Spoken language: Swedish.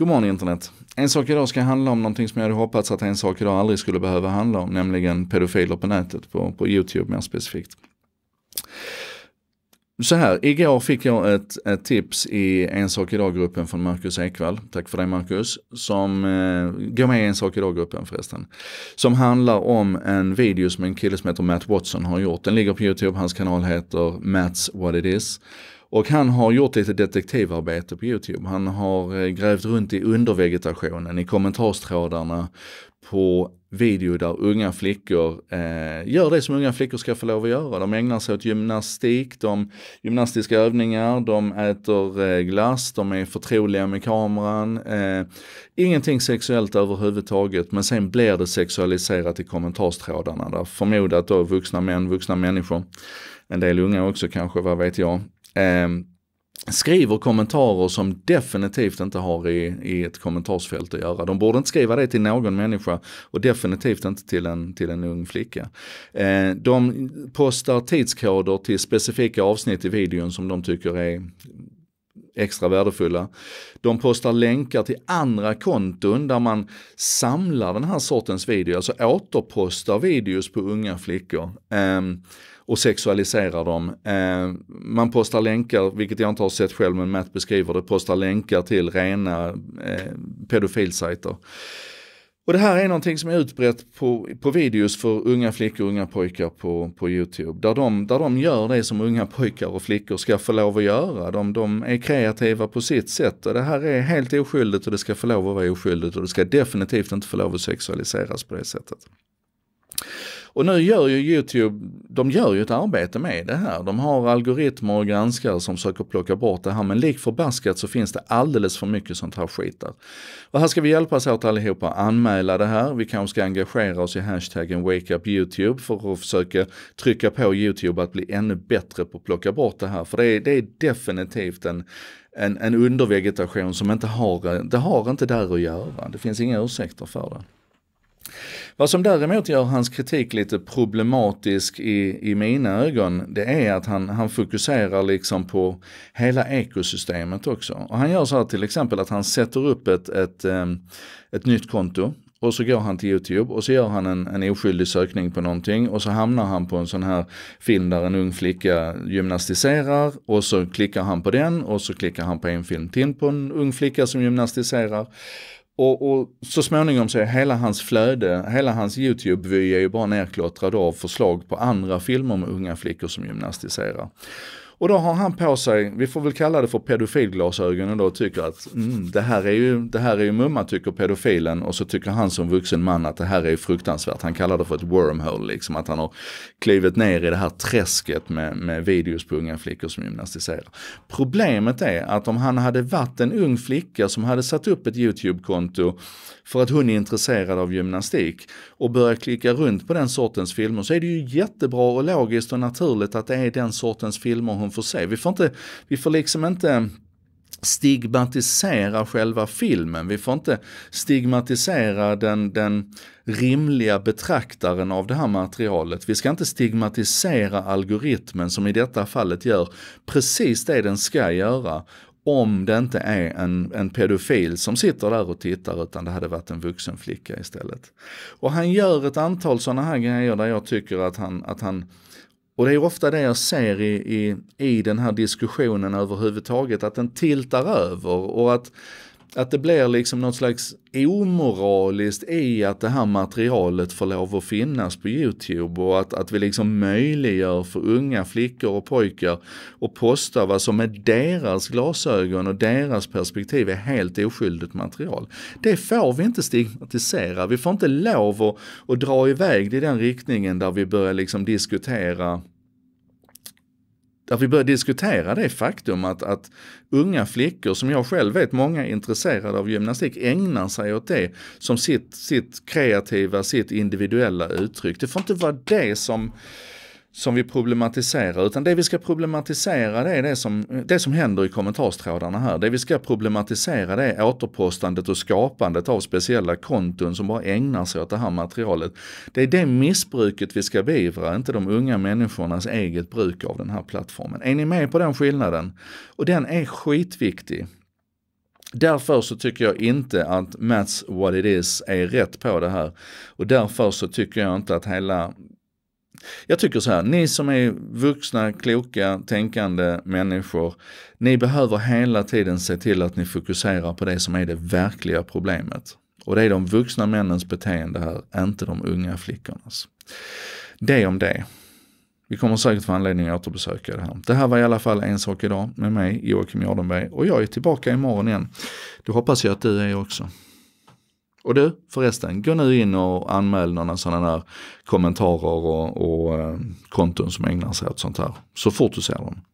God morgon internet. En sak idag ska handla om någonting som jag hade hoppats att en sak idag aldrig skulle behöva handla om, nämligen pedofiler på nätet, på, på YouTube mer specifikt. Så här, igår fick jag ett, ett tips i En sak idag-gruppen från Marcus Ekvall, tack för det Marcus, som, eh, går med i En sak idag-gruppen förresten, som handlar om en video som en kille som heter Matt Watson har gjort. Den ligger på YouTube, hans kanal heter Matt's What It Is. Och han har gjort lite detektivarbete på Youtube. Han har eh, grävt runt i undervegetationen, i kommentarstrådarna, på video där unga flickor eh, gör det som unga flickor ska få lov att göra. De ägnar sig åt gymnastik, de, gymnastiska övningar, de äter eh, glass, de är förtroliga med kameran. Eh, ingenting sexuellt överhuvudtaget men sen blir det sexualiserat i kommentarstrådarna där förmodat då vuxna män, vuxna människor, en del unga också kanske, vad vet jag, eh, skriver kommentarer som definitivt inte har i, i ett kommentarsfält att göra. De borde inte skriva det till någon människa och definitivt inte till en, till en ung flicka. Eh, de postar tidskoder till specifika avsnitt i videon som de tycker är extra värdefulla. De postar länkar till andra konton där man samlar den här sortens video, alltså återpostar videos på unga flickor. Eh, och sexualiserar dem. Eh, man postar länkar, vilket jag inte har sett själv men Matt beskriver det, postar länkar till rena eh, pedofilsajter. Och det här är någonting som är utbrett på, på videos för unga flickor och unga pojkar på, på YouTube. Där de, där de gör det som unga pojkar och flickor ska få lov att göra. De, de är kreativa på sitt sätt och det här är helt oskyldigt och det ska få lov att vara oskyldigt och det ska definitivt inte få lov att sexualiseras på det sättet. Och nu gör ju Youtube, de gör ju ett arbete med det här. De har algoritmer och granskare som försöker plocka bort det här. Men lik förbaskat så finns det alldeles för mycket sånt här skit där. Och här ska vi hjälpas åt allihopa att anmäla det här. Vi kanske ska engagera oss i hashtaggen WakeUpYouTube för att försöka trycka på Youtube att bli ännu bättre på att plocka bort det här. För det är, det är definitivt en, en, en undervegetation som inte har, det har inte där att göra. Det finns inga ursäkter för det. Vad som däremot gör hans kritik lite problematisk i, i mina ögon, det är att han, han fokuserar liksom på hela ekosystemet också. Och han gör så här till exempel att han sätter upp ett, ett, ehm, ett nytt konto och så går han till Youtube och så gör han en, en oskyldig sökning på någonting och så hamnar han på en sån här film där en ung flicka gymnastiserar och så klickar han på den och så klickar han på en film till på en ung flicka som gymnastiserar. Och, och, så småningom så är hela hans flöde, hela hans YouTube-vy är ju bara nerklottrad av förslag på andra filmer med unga flickor som gymnastiserar. Och då har han på sig, vi får väl kalla det för pedofilglasögonen då, och tycker att mm, det här är ju, det här är ju mumma tycker pedofilen och så tycker han som vuxen man att det här är fruktansvärt. Han kallar det för ett wormhole, liksom att han har klivit ner i det här träsket med, med videos på unga flickor som gymnastiserar. Problemet är att om han hade varit en ung flicka som hade satt upp ett YouTube-konto för att hon är intresserad av gymnastik och börjar klicka runt på den sortens filmer så är det ju jättebra och logiskt och naturligt att det är den sortens filmer hon de får se. Vi får, inte, vi får liksom inte stigmatisera själva filmen. Vi får inte stigmatisera den, den rimliga betraktaren av det här materialet. Vi ska inte stigmatisera algoritmen som i detta fallet gör precis det den ska göra om det inte är en, en pedofil som sitter där och tittar utan det hade varit en vuxen flicka istället. Och han gör ett antal sådana här grejer där jag tycker att han, att han och det är ofta det jag ser i, i, i den här diskussionen överhuvudtaget, att den tiltar över och att, att det blir liksom något slags omoraliskt i att det här materialet får lov att finnas på Youtube och att, att vi liksom möjliggör för unga flickor och pojkar att posta vad som med deras glasögon och deras perspektiv är helt oskyldigt material. Det får vi inte stigmatisera, vi får inte lov att, att dra iväg det i den riktningen där vi börjar liksom diskutera där vi börjar diskutera det faktum att, att unga flickor, som jag själv vet många är intresserade av gymnastik, ägnar sig åt det som sitt, sitt kreativa, sitt individuella uttryck. Det får inte vara det som som vi problematiserar, utan det vi ska problematisera det är det som, det som händer i kommentarstrådarna här. Det vi ska problematisera det är återpostandet och skapandet av speciella konton som bara ägnar sig åt det här materialet. Det är det missbruket vi ska beivra, inte de unga människornas eget bruk av den här plattformen. Är ni med på den skillnaden? Och den är skitviktig. Därför så tycker jag inte att Mats What It Is är rätt på det här. Och därför så tycker jag inte att hela jag tycker så här, ni som är vuxna, kloka, tänkande människor, ni behöver hela tiden se till att ni fokuserar på det som är det verkliga problemet. Och det är de vuxna männens beteende här, inte de unga flickornas. Det om det. Vi kommer säkert få anledning att återbesöka det här. Det här var i alla fall En sak idag med mig, Joakim Jardenberg, och jag är tillbaka imorgon igen. Då hoppas jag att du är också. Och du, förresten, gå nu in och anmäl några sådana där kommentarer och, och eh, konton som ägnar sig åt sånt här. Så fort du ser dem.